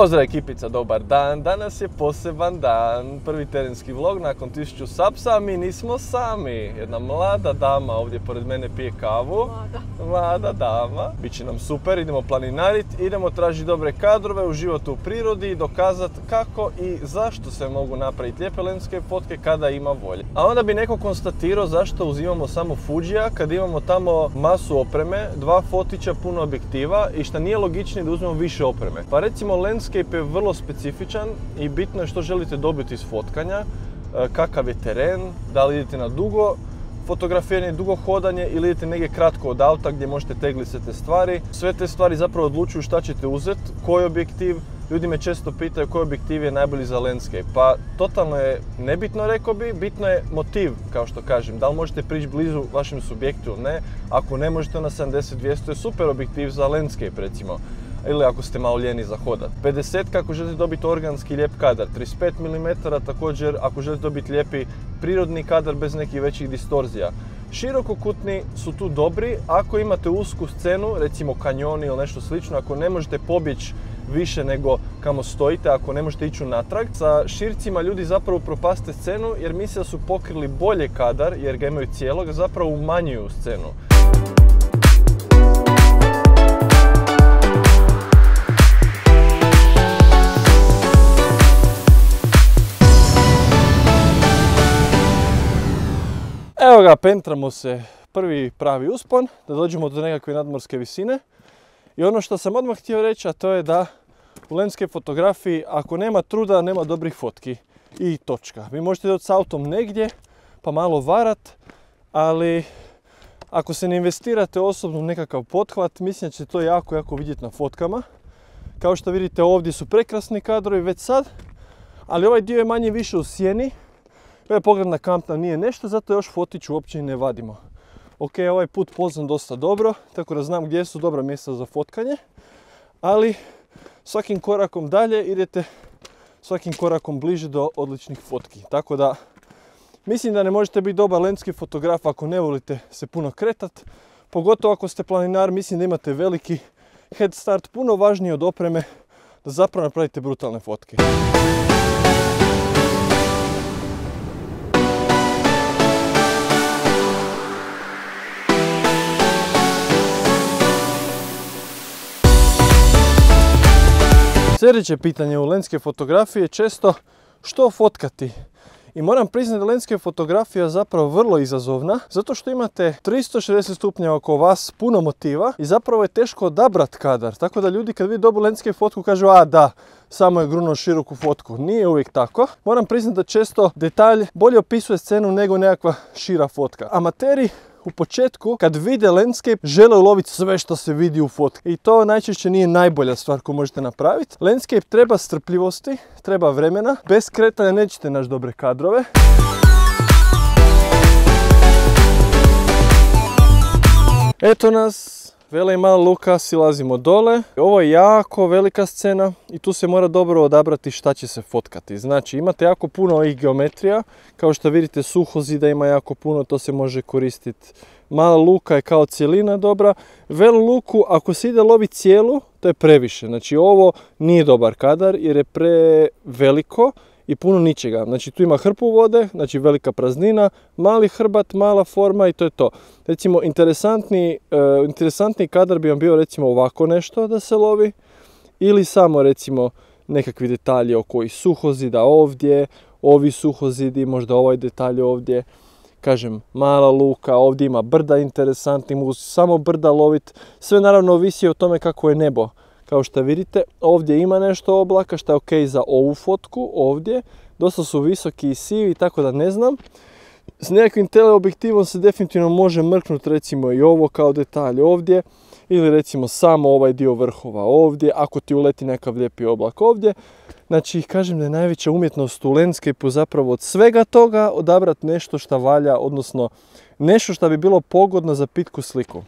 Pozdrav ekipica, dobar dan. Danas je poseban dan. Prvi terenski vlog nakon 1000 sapsa, a mi nismo sami. Jedna mlada dama ovdje pored mene pije kavu. Mlada. Mlada dama. Biće nam super, idemo planinarit, idemo tražiti dobre kadrove, u životu, u prirodi i dokazati kako i zašto se mogu napraviti lijepe lenske fotke kada ima volje. A onda bi neko konstatirao zašto uzimamo samo Fuji-a, kad imamo tamo masu opreme, dva fotića, puno objektiva i što nije logičnije da uzmemo više opreme. Pa recimo lens landscape je vrlo specifičan i bitno je što želite dobiti iz fotkanja, e, kakav je teren, da li idete na dugo fotografiranje, dugo hodanje ili idete negdje kratko od auta gdje možete sve te stvari. Sve te stvari zapravo odlučuju šta ćete uzeti, koji objektiv, ljudi me često pitaju koji objektiv je najbolji za landscape. Pa totalno je nebitno rekao bi, bitno je motiv kao što kažem. Da li možete prići blizu vašem subjektu ili ne, ako ne možete na 70-200 je super objektiv za landscape recimo ili ako ste malo ljeni za hodat. 50 ako želite dobiti organski lijep kadar, 35 mm također ako želite dobiti lijepi prirodni kadar bez nekih većih distorzija. Širokokutni su tu dobri ako imate usku scenu, recimo kanjoni ili nešto slično, ako ne možete pobjeći više nego kamo stojite, ako ne možete ići natrag. Sa šircima ljudi zapravo propaste scenu jer misle da su pokrili bolje kadar jer ga imaju cijelog, zapravo umanjuju scenu. Evo ga, pentramo se prvi pravi uspon, da dođemo do nekakve nadmorske visine. I ono što sam odmah htio reći, a to je da u lenske fotografiji, ako nema truda, nema dobrih fotki. I točka. Vi možete doći s autom negdje, pa malo varat, ali ako se ne investirate osobno u nekakav pothvat, mislim da ćete to jako, jako vidjeti na fotkama. Kao što vidite ovdje su prekrasni kadrovi već sad, ali ovaj dio je manje više u sjeni, je pogled na kamp nam nije nešto, zato još fotić uopće i ne vadimo. Ok, ovaj put poznam dosta dobro, tako da znam gdje su dobra mjesta za fotkanje. Ali svakim korakom dalje idete svakim korakom bliže do odličnih fotki. Tako da mislim da ne možete biti dobar lenski fotograf ako ne volite se puno kretat. Pogotovo ako ste planinar, mislim da imate veliki head start, puno važniji od opreme da zapravo napravite brutalne fotke. Sljedeće pitanje u lenske fotografije je često što fotkati? I moram priznati da lenska fotografija zapravo vrlo izazovna, zato što imate 360 stupnja oko vas, puno motiva i zapravo je teško odabrati kadar. Tako da ljudi kad vi dobu lenske fotku kažu a da, samo je gruno široku fotku. Nije uvijek tako. Moram priznati da često detalj bolje opisuje scenu nego nekakva šira fotka. Amateri u početku kad vide landscape žele uloviti sve što se vidi u fotki. I to najčešće nije najbolja stvar koju možete napraviti. Landscape treba strpljivosti, treba vremena. Bez kretanja nećete naći dobre kadrove. Eto nas Vele mala luka, silazimo dole. Ovo je jako velika scena i tu se mora dobro odabrati šta će se fotkati. Znači imate jako puno ovih geometrija. Kao što vidite suhozida ima jako puno, to se može koristiti. Mala luka je kao cijelina dobra. Vel luku, ako se ide lovi cijelu, to je previše. Znači ovo nije dobar kadar jer je preveliko i puno ničega. Znači tu ima hrpu vode, znači velika praznina, mali hrbat, mala forma i to je to. Recimo interesantni, e, kadar bi vam bio recimo ovako nešto da se lovi ili samo recimo nekakvi detalji oko i suhozida ovdje, ovi suhozidi, možda ovaj detalj ovdje. Kažem, mala luka, ovdje ima brda interesantni, mogu samo brda lovit. Sve naravno ovisi o tome kako je nebo. Kao što vidite, ovdje ima nešto oblaka, što je ok za ovu fotku, ovdje. Dosta su visoki i sivi, tako da ne znam. S nekakvim teleobjektivom se definitivno može mrknuti recimo i ovo kao detalj ovdje ili recimo samo ovaj dio vrhova ovdje, ako ti uleti nekav lijepi oblak ovdje. Znači, kažem da je najveća umjetnost u landscape-u zapravo od svega toga odabrati nešto što valja, odnosno nešto što bi bilo pogodno za pitku sliku.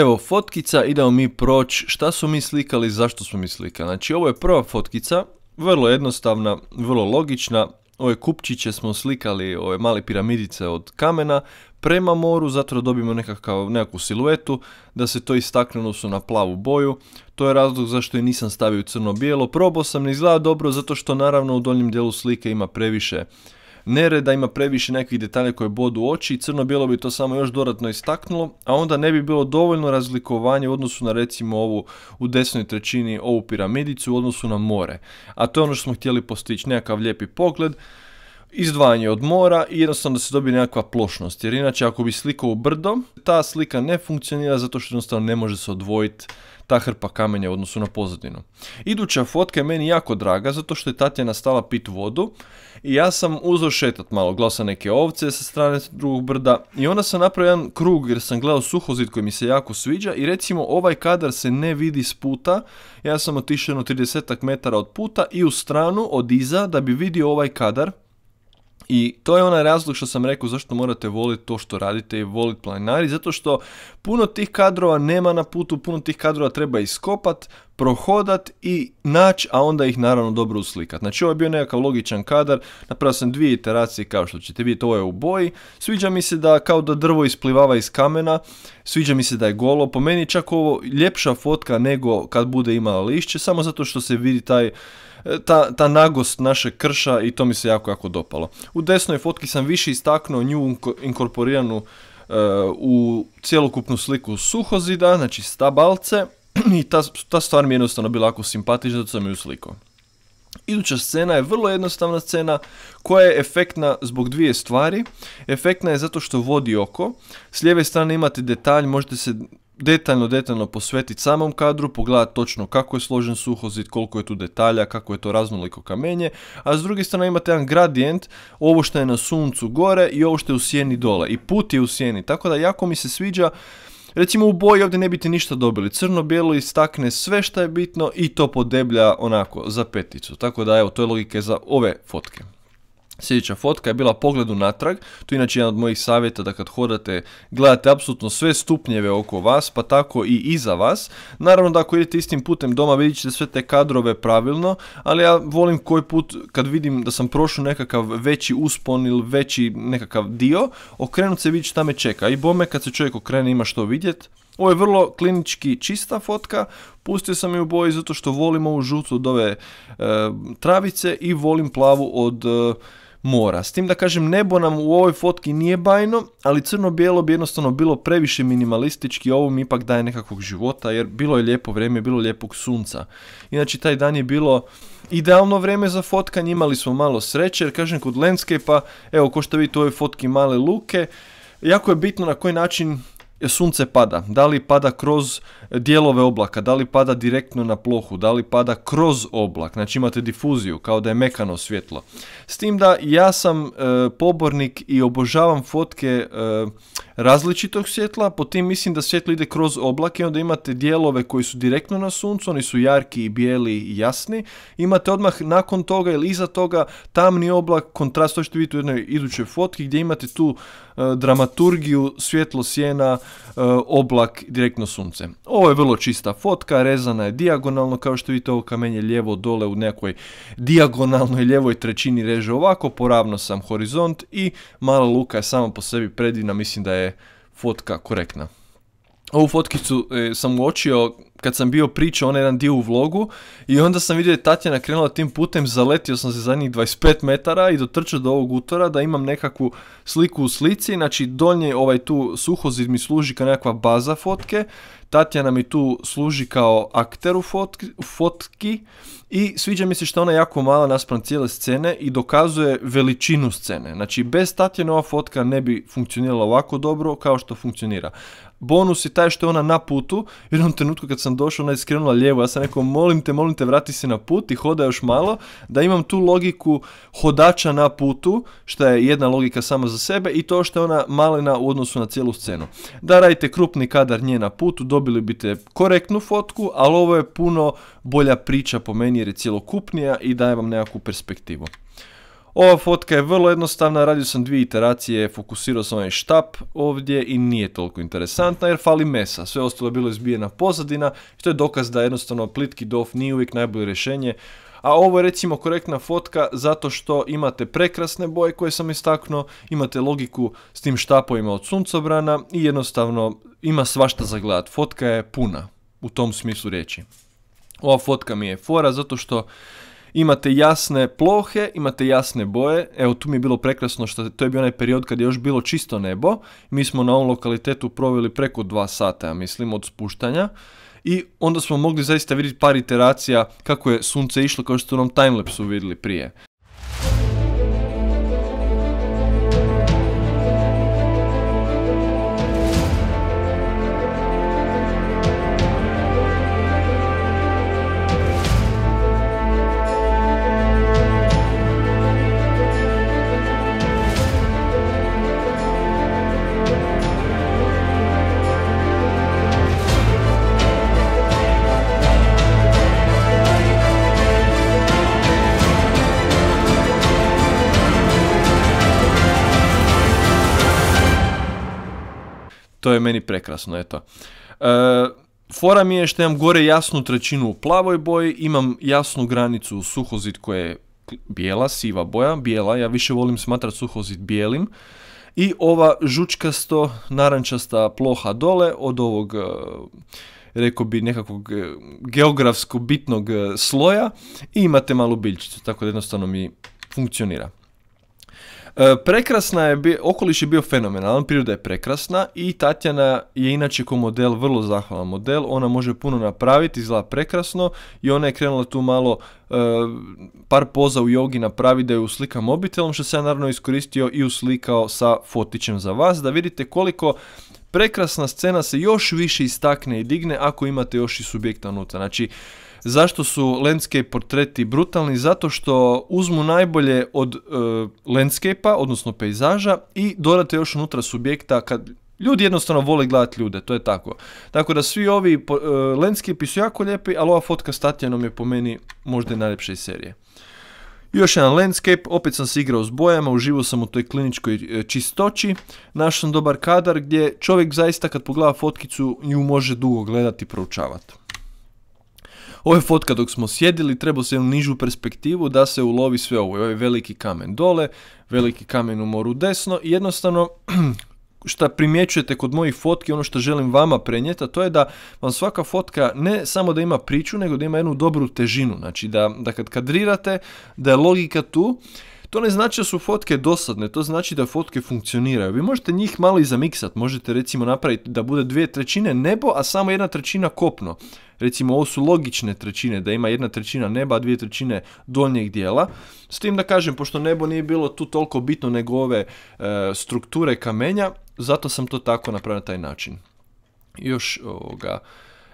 Evo, fotkica, idemo mi proć šta su mi slikali, zašto su mi slikali. Znači, ovo je prva fotkica, vrlo jednostavna, vrlo logična. Ove kupčiće smo slikali, ove male piramidice od kamena, prema moru, zato da dobijemo nekakav, nekakvu siluetu, da se to istakne su na plavu boju. To je razlog zašto je nisam stavio crno-bijelo. Probao sam, ne izgleda dobro, zato što naravno u donjem dijelu slike ima previše nereda, ima previše nekih detalja koje bodu oči i crno-bijelo bi to samo još dodatno istaknulo, a onda ne bi bilo dovoljno razlikovanje u odnosu na recimo ovu u desnoj trećini ovu piramidicu u odnosu na more. A to je ono što smo htjeli postići, nekakav lijepi pogled, izdvajanje od mora i jednostavno da se dobije nekakva plošnost. Jer inače ako bi slikao u brdo, ta slika ne funkcionira zato što jednostavno ne može se odvojiti ta hrpa kamenja u odnosu na pozadinu. Iduća fotka je meni jako draga zato što je Tatjana stala pit vodu i ja sam uzao šetat malo, sam neke ovce sa strane drugog brda i onda sam napravio jedan krug jer sam gledao suhozid koji mi se jako sviđa i recimo ovaj kadar se ne vidi s puta, ja sam otišao na 30 metara od puta i u stranu od iza da bi vidio ovaj kadar i to je onaj razlog što sam rekao zašto morate voliti to što radite i voliti planinari, zato što puno tih kadrova nema na putu, puno tih kadrova treba iskopat, prohodat i naći, a onda ih naravno dobro uslikat. Znači ovo je bio nekakav logičan kadar, napravio sam dvije iteracije kao što ćete vidjeti, ovo je u boji, sviđa mi se da kao da drvo isplivava iz kamena, sviđa mi se da je golo, po meni čak ovo ljepša fotka nego kad bude imala lišće, samo zato što se vidi taj E, ta, ta nagost našeg krša i to mi se jako, jako dopalo. U desnoj fotki sam više istaknuo nju inkorporiranu e, u cjelokupnu sliku suhozida, znači stabalce, i ta, ta stvar mi je jednostavno bila jako simpatična, zato sam ju slikao. Iduća scena je vrlo jednostavna scena koja je efektna zbog dvije stvari. Efektna je zato što vodi oko. S lijeve strane imate detalj, možete se detaljno, detaljno posvetiti samom kadru, pogledati točno kako je složen suhozid, koliko je tu detalja, kako je to raznoliko kamenje, a s druge strane imate jedan gradijent, ovo što je na suncu gore i ovo što je u sjeni dole i put je u sjeni, tako da jako mi se sviđa Recimo u boji ovdje ne biti ništa dobili, crno-bijelo istakne sve što je bitno i to podeblja onako za peticu, tako da evo to je logike za ove fotke. Sljedeća fotka je bila pogled natrag. to je inače jedan od mojih savjeta da kad hodate gledate apsolutno sve stupnjeve oko vas, pa tako i iza vas. Naravno da ako idete istim putem doma vidjet ćete sve te kadrove pravilno, ali ja volim koji put kad vidim da sam prošao nekakav veći uspon ili veći nekakav dio, okrenut se će šta me čeka. I bome kad se čovjek okrene ima što vidjet. Ovo je vrlo klinički čista fotka, pustio sam ju u boji zato što volim ovu žutu od ove e, travice i volim plavu od... E, mora. S tim da kažem, nebo nam u ovoj fotki nije bajno, ali crno-bijelo bi jednostavno bilo previše minimalistički, ovo mi ipak daje nekakvog života, jer bilo je lijepo vrijeme, bilo je lijepog sunca. Inači, taj dan je bilo idealno vrijeme za fotkanje, imali smo malo sreće, jer kažem, kod landscape evo, ko što vidite u ovoj fotki male luke, jako je bitno na koji način sunce pada, da li pada kroz dijelove oblaka, da li pada direktno na plohu, da li pada kroz oblak, znači imate difuziju kao da je mekano svjetlo. S tim da ja sam e, pobornik i obožavam fotke e, različitog svjetla, po tim mislim da svjetlo ide kroz oblak i onda imate dijelove koji su direktno na suncu, oni su jarki i bijeli i jasni, imate odmah nakon toga ili iza toga tamni oblak, kontrast, to ćete vidjeti u jednoj idućoj fotki gdje imate tu e, dramaturgiju svjetlo sjena E, oblak direktno sunce. Ovo je vrlo čista fotka, rezana je dijagonalno, kao što vidite ovo kamenje lijevo dole u nekoj dijagonalnoj ljevoj trećini reže ovako, poravno sam horizont i mala luka je sama po sebi predivna, mislim da je fotka korektna. Ovu fotkicu e, sam uočio kad sam bio pričao onaj jedan dio u vlogu i onda sam vidio da je Tatjana krenula tim putem, zaletio sam se zadnjih 25 metara i dotrčao do ovog utora da imam nekakvu sliku u slici, znači donje ovaj tu suhozid mi služi kao nekakva baza fotke, Tatjana mi tu služi kao akter u fotki, i sviđa mi se što ona jako mala naspram cijele scene i dokazuje veličinu scene. Znači bez ova fotka ne bi funkcionirala ovako dobro kao što funkcionira. Bonus je taj što je ona na putu, jednom trenutku kad sam sam došao, ona je skrenula lijevo, ja sam rekao molim te, molim te, vrati se na put i hoda još malo, da imam tu logiku hodača na putu, što je jedna logika sama za sebe i to što je ona malena u odnosu na cijelu scenu. Da radite krupni kadar nje na putu, dobili bite korektnu fotku, ali ovo je puno bolja priča po meni jer je cjelokupnija i daje vam nekakvu perspektivu. Ova fotka je vrlo jednostavna, radio sam dvije iteracije, fokusirao sam ovaj štap ovdje i nije toliko interesantna jer fali mesa, sve ostalo je bilo izbijena pozadina što je dokaz da jednostavno plitki dof nije uvijek najbolje rješenje. A ovo je recimo korektna fotka zato što imate prekrasne boje koje sam istaknuo, imate logiku s tim štapovima od suncobrana i jednostavno ima svašta za gledat. Fotka je puna, u tom smislu riječi. Ova fotka mi je fora zato što imate jasne plohe, imate jasne boje. Evo tu mi je bilo prekrasno što to je bio onaj period kad je još bilo čisto nebo. Mi smo na ovom lokalitetu proveli preko dva sata, ja mislim, od spuštanja. I onda smo mogli zaista vidjeti par iteracija kako je sunce išlo kao što ste u onom timelapsu vidjeli prije. to je meni prekrasno, eto. E, fora mi je što imam gore jasnu trećinu u plavoj boji, imam jasnu granicu u suhozit koja je bijela, siva boja, bijela, ja više volim smatrati suhozit bijelim. I ova žučkasto narančasta ploha dole od ovog, e, reko bi, nekakvog e, geografsko bitnog sloja i imate malu biljčicu, tako da jednostavno mi funkcionira. E, prekrasna je, okoliš je bio fenomenalan, priroda je prekrasna i Tatjana je inače ko model vrlo zahvalan model, ona može puno napraviti, izgleda prekrasno i ona je krenula tu malo e, par poza u jogi napravi da je uslika mobitelom što se ja naravno iskoristio i uslikao sa fotićem za vas da vidite koliko prekrasna scena se još više istakne i digne ako imate još i subjekta unutra. Znači, Zašto su landscape portreti brutalni? Zato što uzmu najbolje od e, landscape odnosno pejzaža i dodate još unutra subjekta kad Ljudi jednostavno vole gledati ljude, to je tako. Tako da svi ovi uh, e, landscape su jako lijepi, ali ova fotka s Tatjanom je po meni možda i najljepša iz serije. još jedan landscape, opet sam se igrao s bojama, uživo sam u toj kliničkoj e, čistoći. Našao sam dobar kadar gdje čovjek zaista kad pogleda fotkicu nju može dugo gledati i proučavati. Ovo je fotka dok smo sjedili, trebao se u nižu perspektivu da se ulovi sve ovo. Ovo ovaj je veliki kamen dole, veliki kamen u moru desno i jednostavno što primjećujete kod mojih fotki, ono što želim vama prenijeti, a to je da vam svaka fotka ne samo da ima priču, nego da ima jednu dobru težinu. Znači da kad kadrirate, da je logika tu to ne znači da su fotke dosadne, to znači da fotke funkcioniraju. Vi možete njih malo i zamiksat, možete recimo napraviti da bude dvije trećine nebo, a samo jedna trećina kopno. Recimo ovo su logične trećine, da ima jedna trećina neba, a dvije trećine donjeg dijela. S tim da kažem, pošto nebo nije bilo tu toliko bitno nego ove e, strukture kamenja, zato sam to tako napravio na taj način. Još ovoga...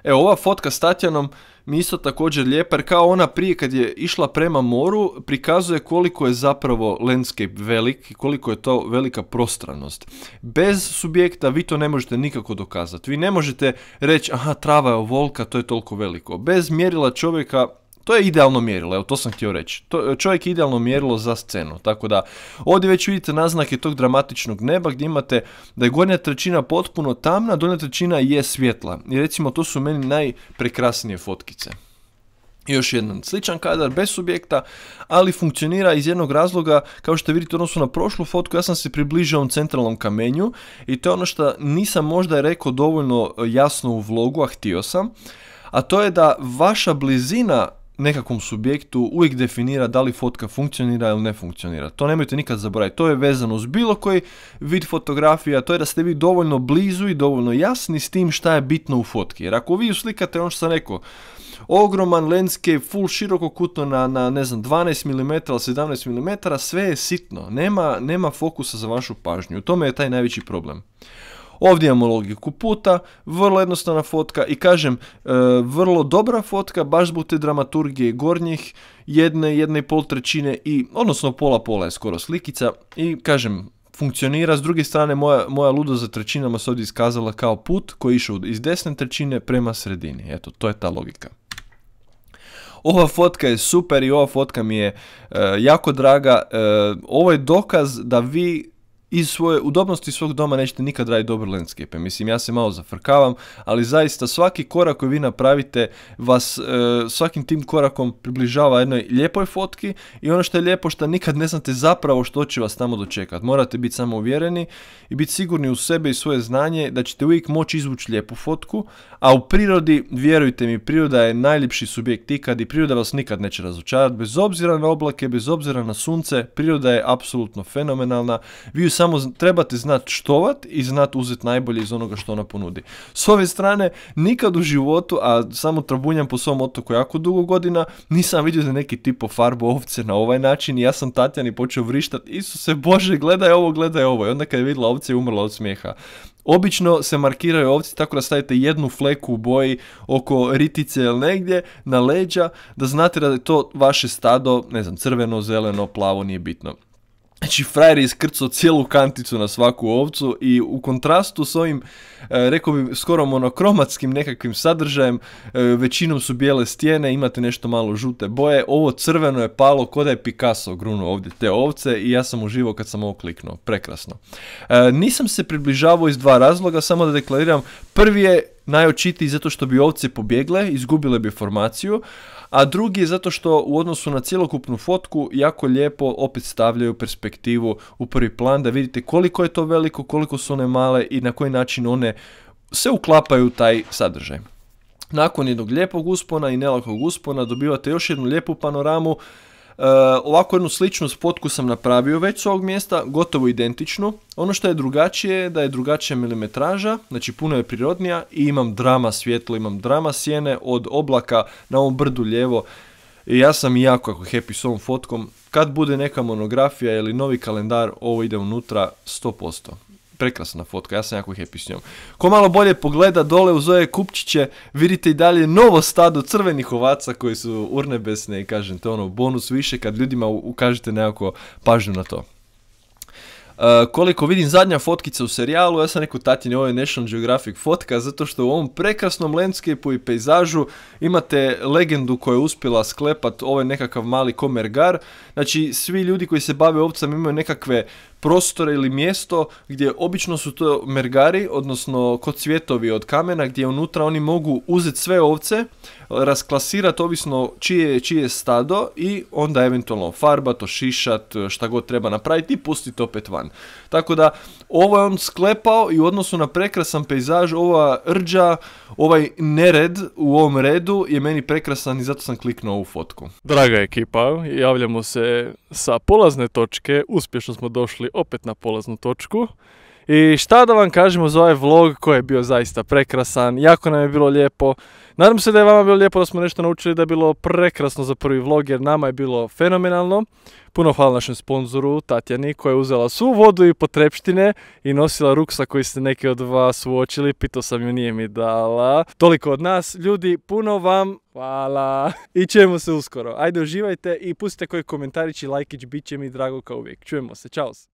Evo, ova fotka s Tatjanom mi isto također lijepa, jer kao ona prije kad je išla prema moru, prikazuje koliko je zapravo landscape velik i koliko je to velika prostranost. Bez subjekta vi to ne možete nikako dokazati. Vi ne možete reći, aha, trava je ovolka, to je toliko veliko. Bez mjerila čovjeka to je idealno mjerilo, evo to sam htio reći. To, čovjek je idealno mjerilo za scenu, tako da ovdje već vidite naznake tog dramatičnog neba gdje imate da je gornja trećina potpuno tamna, donja trećina je svjetla. I recimo to su meni najprekrasnije fotkice. još jedan sličan kadar bez subjekta, ali funkcionira iz jednog razloga, kao što vidite u odnosu na prošlu fotku, ja sam se približio ovom centralnom kamenju i to je ono što nisam možda rekao dovoljno jasno u vlogu, a htio sam, a to je da vaša blizina nekakvom subjektu uvijek definira da li fotka funkcionira ili ne funkcionira. To nemojte nikad zaboraviti. To je vezano s bilo koji vid fotografija, to je da ste vi dovoljno blizu i dovoljno jasni s tim šta je bitno u fotki. Jer ako vi uslikate ono što sam rekao, ogroman lenske, full široko kutno na, na ne znam, 12 mm ili 17 mm, sve je sitno. Nema, nema fokusa za vašu pažnju. U tome je taj najveći problem. Ovdje imamo logiku puta, vrlo jednostavna fotka i kažem, e, vrlo dobra fotka baš zbog te dramaturgije gornjih, jedne, jedne i pol trećine i, odnosno pola pola je skoro slikica i kažem, funkcionira. S druge strane, moja, moja ludo za trećinama se ovdje iskazala kao put koji je išao iz desne trećine prema sredini. Eto, to je ta logika. Ova fotka je super i ova fotka mi je e, jako draga. E, ovo je dokaz da vi iz svoje udobnosti svog doma nećete nikad raditi dobar landscape. Mislim, ja se malo zafrkavam, ali zaista svaki korak koji vi napravite vas e, svakim tim korakom približava jednoj lijepoj fotki i ono što je lijepo što nikad ne znate zapravo što će vas tamo dočekat. Morate biti samo uvjereni i biti sigurni u sebe i svoje znanje da ćete uvijek moći izvući lijepu fotku, a u prirodi, vjerujte mi, priroda je najljepši subjekt ikad i priroda vas nikad neće razočarati. Bez obzira na oblake, bez obzira na sunce, priroda je apsolutno fenomenalna. Vi samo trebate znat štovat i znat uzet najbolje iz onoga što ona ponudi. S ove strane, nikad u životu, a samo trabunjam po svom otoku jako dugo godina, nisam vidio da neki tipo farbu ovce na ovaj način i ja sam Tatjani počeo vrištat, Isuse Bože, gledaj ovo, gledaj ovo. I onda kad je vidjela ovce je umrla od smijeha. Obično se markiraju ovci tako da stavite jednu fleku u boji oko ritice ili negdje na leđa da znate da je to vaše stado, ne znam, crveno, zeleno, plavo, nije bitno. Znači, frajer je iskrcao cijelu kanticu na svaku ovcu i u kontrastu s ovim, e, rekao bi, skoro monokromatskim nekakvim sadržajem, e, većinom su bijele stijene, imate nešto malo žute boje, ovo crveno je palo ko da je Picasso grunuo ovdje te ovce i ja sam uživo kad sam ovo kliknuo, prekrasno. E, nisam se približavao iz dva razloga, samo da deklariram, prvi je najočitiji zato što bi ovce pobjegle, izgubile bi formaciju, a drugi je zato što u odnosu na cjelokupnu fotku jako lijepo opet stavljaju perspektivu u prvi plan da vidite koliko je to veliko, koliko su one male i na koji način one se uklapaju u taj sadržaj. Nakon jednog lijepog uspona i nelakog uspona dobivate još jednu lijepu panoramu Eh, ovako jednu sličnu spotku sam napravio već s ovog mjesta, gotovo identičnu. Ono što je drugačije je da je drugačija milimetraža, znači puno je prirodnija i imam drama svjetlo, imam drama sjene od oblaka na ovom brdu lijevo. I ja sam jako jako happy s ovom fotkom. Kad bude neka monografija ili novi kalendar, ovo ide unutra 100% prekrasna fotka, ja sam jako happy s njom. Ko malo bolje pogleda dole uz ove kupčiće, vidite i dalje novo stado crvenih ovaca koji su urnebesne i kažem to ono bonus više kad ljudima ukažete nekako pažnju na to. E, koliko vidim zadnja fotkica u serijalu, ja sam rekao tatini ovo je National Geographic fotka zato što u ovom prekrasnom landscape-u i pejzažu imate legendu koja je uspjela sklepat, ovaj nekakav mali komergar, znači svi ljudi koji se bave ovcama imaju nekakve prostore ili mjesto gdje obično su to mergari, odnosno kod cvjetovi od kamena gdje unutra oni mogu uzeti sve ovce, rasklasirati ovisno čije je čije stado i onda eventualno farbat, ošišat, šta god treba napraviti i pustiti opet van. Tako da ovo je on sklepao i u odnosu na prekrasan pejzaž, ova rđa, ovaj nered u ovom redu je meni prekrasan i zato sam kliknuo ovu fotku. Draga ekipa, javljamo se sa polazne točke, uspješno smo došli opet na polaznu točku. I šta da vam kažemo za ovaj vlog koji je bio zaista prekrasan, jako nam je bilo lijepo. Nadam se da je vama bilo lijepo da smo nešto naučili da je bilo prekrasno za prvi vlog jer nama je bilo fenomenalno. Puno hvala našem sponzoru Tatjani koja je uzela svu vodu i potrepštine i nosila ruksa koji ste neki od vas uočili, pitao sam ju nije mi dala. Toliko od nas, ljudi, puno vam hvala i čujemo se uskoro. Ajde uživajte i pustite koji komentarić i lajkić, bit će mi drago kao uvijek. Čujemo se, čao!